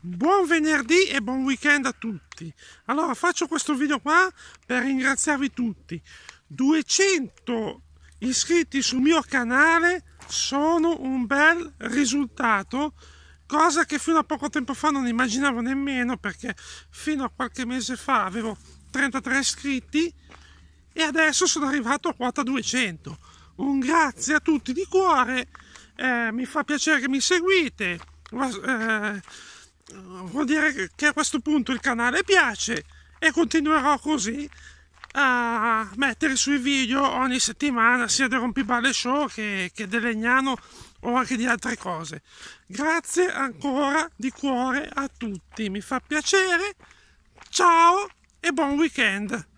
Buon venerdì e buon weekend a tutti. Allora faccio questo video qua per ringraziarvi tutti. 200 iscritti sul mio canale sono un bel risultato, cosa che fino a poco tempo fa non immaginavo nemmeno perché fino a qualche mese fa avevo 33 iscritti e adesso sono arrivato a quota 200. Un grazie a tutti di cuore, eh, mi fa piacere che mi seguite. Eh, vuol dire che a questo punto il canale piace e continuerò così a mettere sui video ogni settimana sia del Rompiballe Show che, che del Legnano o anche di altre cose. Grazie ancora di cuore a tutti, mi fa piacere, ciao e buon weekend!